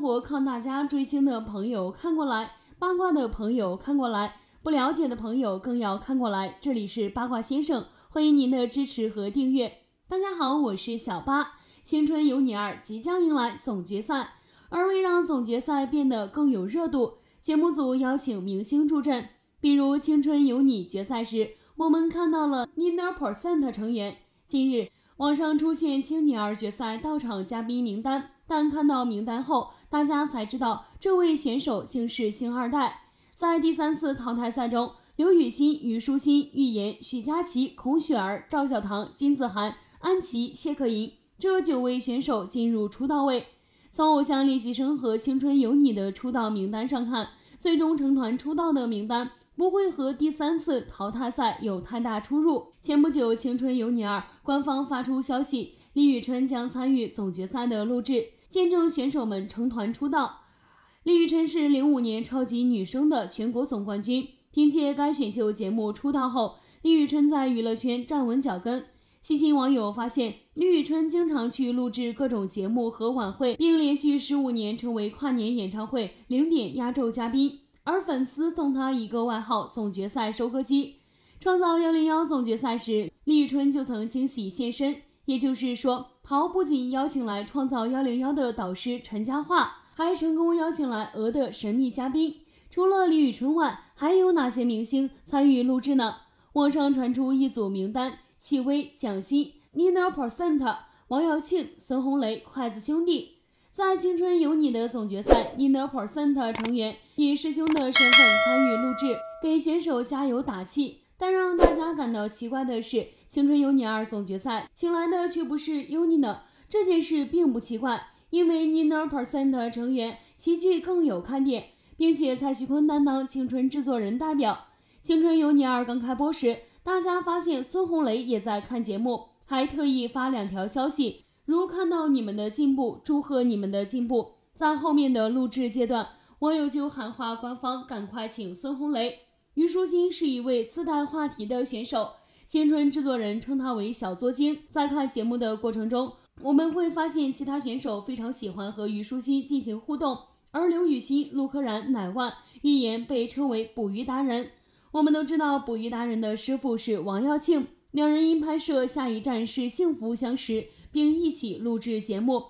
国靠大家追星的朋友看过来，八卦的朋友看过来，不了解的朋友更要看过来。这里是八卦先生，欢迎您的支持和订阅。大家好，我是小八。青春有你二即将迎来总决赛，而为让总决赛变得更有热度，节目组邀请明星助阵。比如青春有你决赛时，我们看到了 n i n a PERCENT 成员。近日。网上出现《青你二》决赛到场嘉宾名单，但看到名单后，大家才知道这位选手竟是星二代。在第三次淘汰赛中，刘雨昕、虞书欣、预言、许佳琪、孔雪儿、赵小棠、金子涵、安琪、谢可寅这九位选手进入出道位。从《偶像练习生》和《青春有你》的出道名单上看，最终成团出道的名单。不会和第三次淘汰赛有太大出入。前不久，《青春有你二》官方发出消息，李宇春将参与总决赛的录制，见证选手们成团出道。李宇春是零五年超级女声的全国总冠军，凭借该选秀节目出道后，李宇春在娱乐圈站稳脚跟。细心网友发现，李宇春经常去录制各种节目和晚会，并连续十五年成为跨年演唱会零点压轴嘉宾。而粉丝送他一个外号“总决赛收割机”。创造幺零幺总决赛时，李宇春就曾惊喜现身。也就是说，陶不仅邀请来创造幺零幺的导师陈嘉桦，还成功邀请来《鹅》的神秘嘉宾。除了李宇春外，还有哪些明星参与录制呢？网上传出一组名单：戚薇、蒋欣、Nina Percent、王耀庆、孙红雷、筷子兄弟。在《青春有你》的总决赛，NINE PERCENT 成员以师兄的身份参与录制，给选手加油打气。但让大家感到奇怪的是，《青春有你2》总决赛请来的却不是 u NINE PERCENT 成员，齐聚更有看点，并且蔡徐坤担当青春制作人代表。《青春有你2》刚开播时，大家发现孙红雷也在看节目，还特意发两条消息。如看到你们的进步，祝贺你们的进步。在后面的录制阶段，网友就喊话官方，赶快请孙红雷、虞书欣是一位自带话题的选手，青春制作人称他为小作精。在看节目的过程中，我们会发现其他选手非常喜欢和虞书欣进行互动，而刘雨昕、陆柯燃、乃万预言被称为捕鱼达人。我们都知道捕鱼达人的师傅是王耀庆。两人因拍摄《下一站是幸福》相识，并一起录制节目，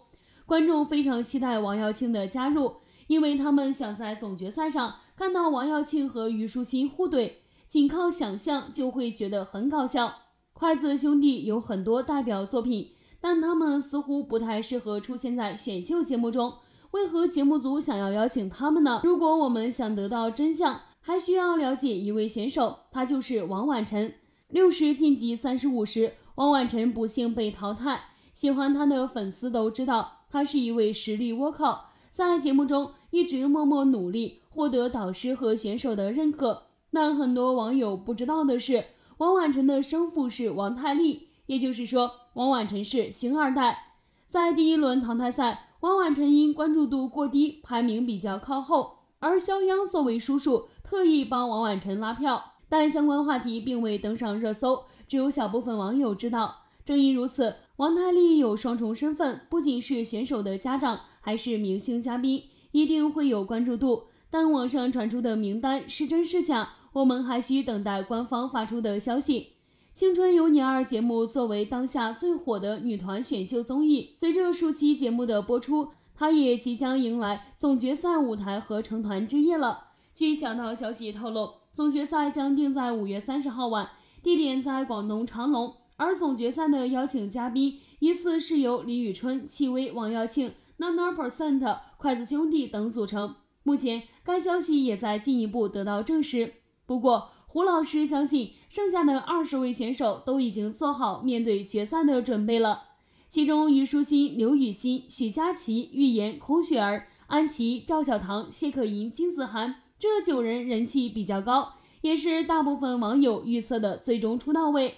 观众非常期待王耀庆的加入，因为他们想在总决赛上看到王耀庆和虞书欣互怼，仅靠想象就会觉得很搞笑。筷子兄弟有很多代表作品，但他们似乎不太适合出现在选秀节目中，为何节目组想要邀请他们呢？如果我们想得到真相，还需要了解一位选手，他就是王婉晨。六十晋级三十五时，汪婉晨不幸被淘汰。喜欢他的粉丝都知道，他是一位实力倭寇，在节目中一直默默努力，获得导师和选手的认可。但很多网友不知道的是，汪婉晨的生父是王太利，也就是说，汪婉晨是星二代。在第一轮淘汰赛，汪婉晨因关注度过低，排名比较靠后，而肖央作为叔叔，特意帮王婉晨拉票。但相关话题并未登上热搜，只有小部分网友知道。正因如此，王太利有双重身份，不仅是选手的家长，还是明星嘉宾，一定会有关注度。但网上传出的名单是真是假，我们还需等待官方发出的消息。《青春有你二》节目作为当下最火的女团选秀综艺，随着数期节目的播出，它也即将迎来总决赛舞台和成团之夜了。据小道消息透露。总决赛将定在五月三十号晚，地点在广东长隆。而总决赛的邀请嘉宾依次是由李宇春、戚薇、王耀庆、n o n b e r Percent、筷子兄弟等组成。目前，该消息也在进一步得到证实。不过，胡老师相信，剩下的二十位选手都已经做好面对决赛的准备了。其中，虞书欣、刘雨欣、许佳琪、预言、孔雪儿、安琪、赵小棠、谢可寅、金子涵。这九人人气比较高，也是大部分网友预测的最终出道位。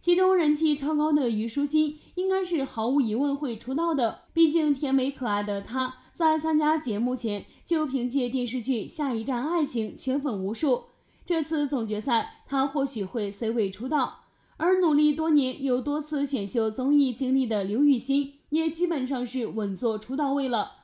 其中人气超高的虞书欣，应该是毫无疑问会出道的。毕竟甜美可爱的她在参加节目前就凭借电视剧《下一站爱情》圈粉无数，这次总决赛她或许会 C 位出道。而努力多年、有多次选秀综艺经历的刘雨昕，也基本上是稳坐出道位了。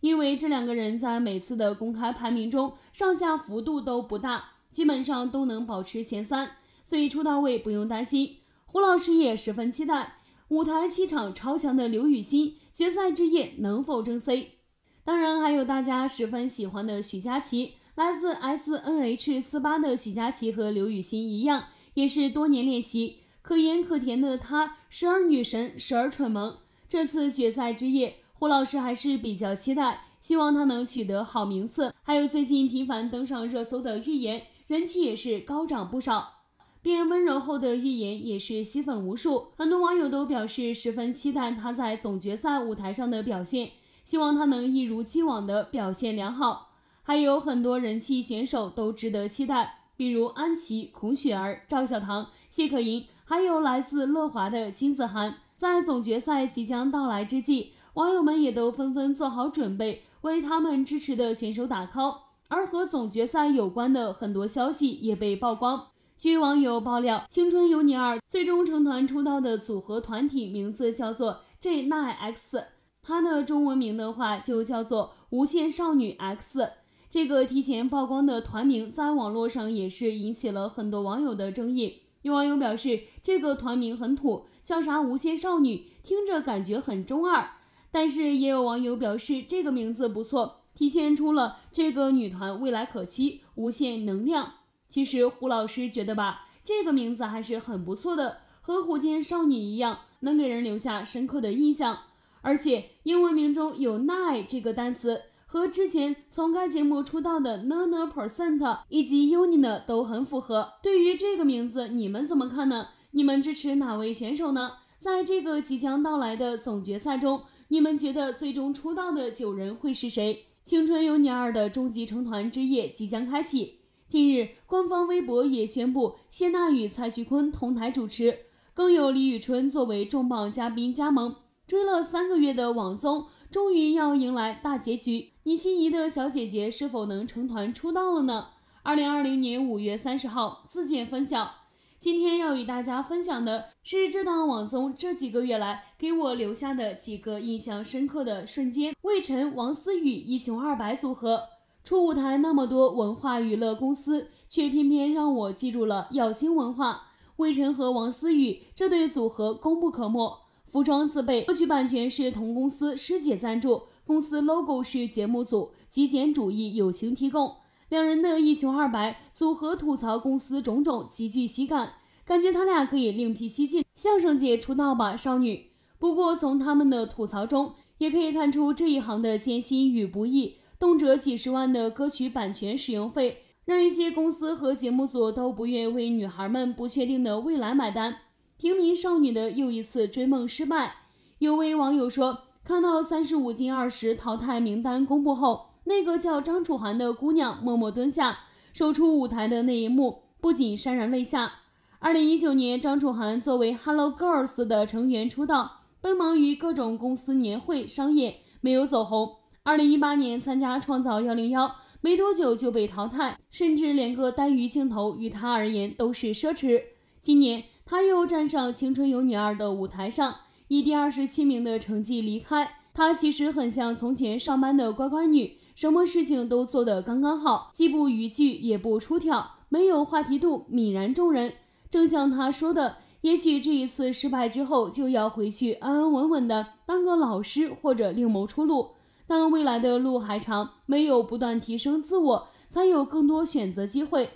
因为这两个人在每次的公开排名中上下幅度都不大，基本上都能保持前三，所以出道位不用担心。胡老师也十分期待舞台气场超强的刘雨昕决赛之夜能否争 C。当然，还有大家十分喜欢的许佳琪，来自 S N H 四八的许佳琪和刘雨昕一样，也是多年练习，可盐可甜的她时而女神，时而蠢萌。这次决赛之夜。胡老师还是比较期待，希望他能取得好名次。还有最近频繁登上热搜的喻言，人气也是高涨不少。变温柔后的喻言也是吸粉无数，很多网友都表示十分期待他在总决赛舞台上的表现，希望他能一如既往的表现良好。还有很多人气选手都值得期待，比如安琪、孔雪儿、赵小棠、谢可寅，还有来自乐华的金子涵。在总决赛即将到来之际。网友们也都纷纷做好准备，为他们支持的选手打 call。而和总决赛有关的很多消息也被曝光。据网友爆料，《青春有你二》最终成团出道的组合团体名字叫做 J N I X，它的中文名的话就叫做“无限少女 X”。这个提前曝光的团名在网络上也是引起了很多网友的争议。有网友表示，这个团名很土，叫啥“无限少女”，听着感觉很中二。但是也有网友表示，这个名字不错，体现出了这个女团未来可期、无限能量。其实胡老师觉得吧，这个名字还是很不错的，和火箭少女一样，能给人留下深刻的印象。而且英文名中有 nine 这个单词，和之前从该节目出道的 Nona Percent 以及 u n n 的都很符合。对于这个名字，你们怎么看呢？你们支持哪位选手呢？在这个即将到来的总决赛中。你们觉得最终出道的九人会是谁？《青春有你二》的终极成团之夜即将开启。近日，官方微博也宣布谢娜与蔡徐坤同台主持，更有李宇春作为重磅嘉宾加盟。追了三个月的网综终于要迎来大结局，你心仪的小姐姐是否能成团出道了呢？二零二零年五月三十号，自荐分享。今天要与大家分享的是这档网综这几个月来给我留下的几个印象深刻的瞬间。魏晨、王思雨一穷二白组合出舞台，那么多文化娱乐公司，却偏偏让我记住了耀星文化。魏晨和王思雨这对组合功不可没。服装自备，歌曲版权是同公司师姐赞助，公司 logo 是节目组极简主义友情提供。两人的一穷二白组合吐槽公司种种，极具喜感，感觉他俩可以另辟蹊径，相声界出道吧，少女。不过从他们的吐槽中，也可以看出这一行的艰辛与不易，动辄几十万的歌曲版权使用费，让一些公司和节目组都不愿为女孩们不确定的未来买单。平民少女的又一次追梦失败。有位网友说，看到三十五进二十淘汰名单公布后。那个叫张楚涵的姑娘默默蹲下，走出舞台的那一幕，不仅潸然泪下。二零一九年，张楚涵作为 Hello Girls 的成员出道，奔忙于各种公司年会、商演，没有走红。二零一八年参加创造幺零幺，没多久就被淘汰，甚至连个单鱼镜头与她而言都是奢侈。今年，她又站上《青春有你二》的舞台上，以第二十七名的成绩离开。她其实很像从前上班的乖乖女。什么事情都做得刚刚好，既不逾矩也不出挑，没有话题度，泯然众人。正像他说的，也许这一次失败之后，就要回去安安稳稳的当个老师，或者另谋出路。但未来的路还长，没有不断提升自我，才有更多选择机会。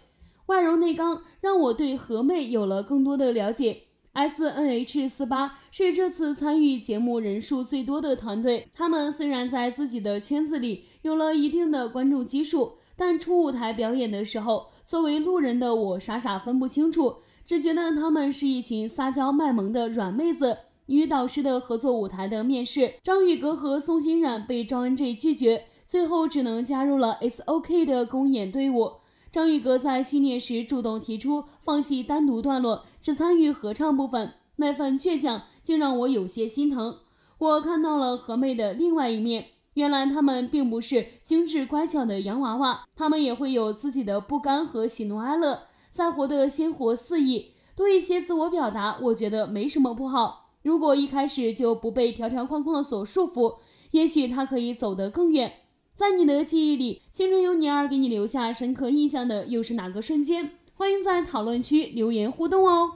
外柔内刚，让我对何妹有了更多的了解。S.N.H. 四八是这次参与节目人数最多的团队。他们虽然在自己的圈子里有了一定的观众基数，但初舞台表演的时候，作为路人的我傻傻分不清楚，只觉得他们是一群撒娇卖萌的软妹子。女导师的合作舞台的面试，张宇格和宋欣冉被赵恩 G 拒绝，最后只能加入了 S.O.K 的公演队伍。张玉格在训练时主动提出放弃单独段落，只参与合唱部分，那份倔强竟让我有些心疼。我看到了何妹的另外一面，原来他们并不是精致乖巧的洋娃娃，他们也会有自己的不甘和喜怒哀乐，再活得鲜活肆意，多一些自我表达，我觉得没什么不好。如果一开始就不被条条框框所束缚，也许他可以走得更远。在你的记忆里，《青春有你二》给你留下深刻印象的又是哪个瞬间？欢迎在讨论区留言互动哦。